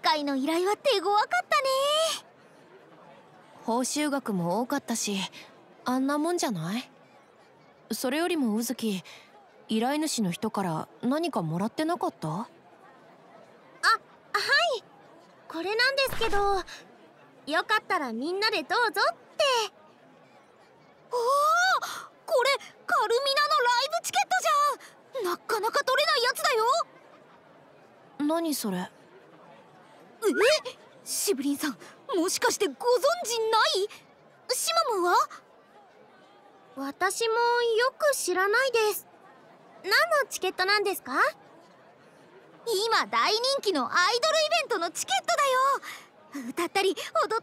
今回の依頼は手強かったね報酬額も多かったしあんなもんじゃないそれよりも宇月依頼主の人から何かもらってなかったあはいこれなんですけどよかったらみんなでどうぞっておおこれカルミナのライブチケットじゃんなかなか取れないやつだよ何それえシブリンさんもしかしてご存知ないシマムは私もよく知らないです何のチケットなんですか今大人気のアイドルイベントのチケットだよ歌ったり踊ったり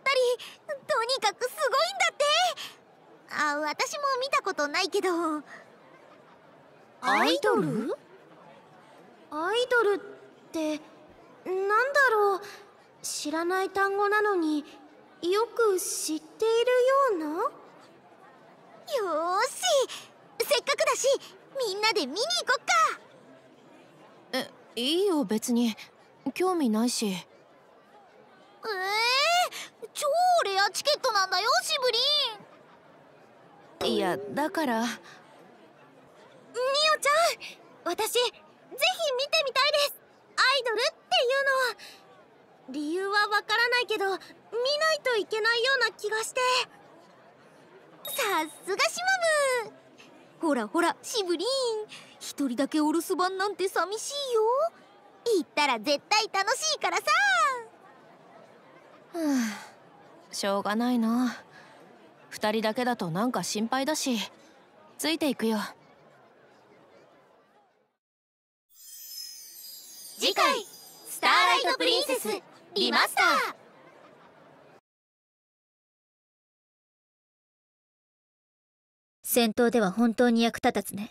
とにかくすごいんだってあ私も見たことないけどアイドルアイドルって知らない単語なのによく知っているようなよしせっかくだしみんなで見に行こっかえいいよ別に興味ないしええー、超レアチケットなんだよシブリンいやだからみおちゃん私ぜひ見てみたいですアイドルっていうの理由はわからないけど見ないといけないような気がしてさすがシマムほらほらシブリン一人だけお留守番なんて寂しいよ行ったら絶対楽しいからさあしょうがないな2人だけだとなんか心配だしついていくよ次回「スターライトプリンセス」リマスター戦闘では本当に役立たずね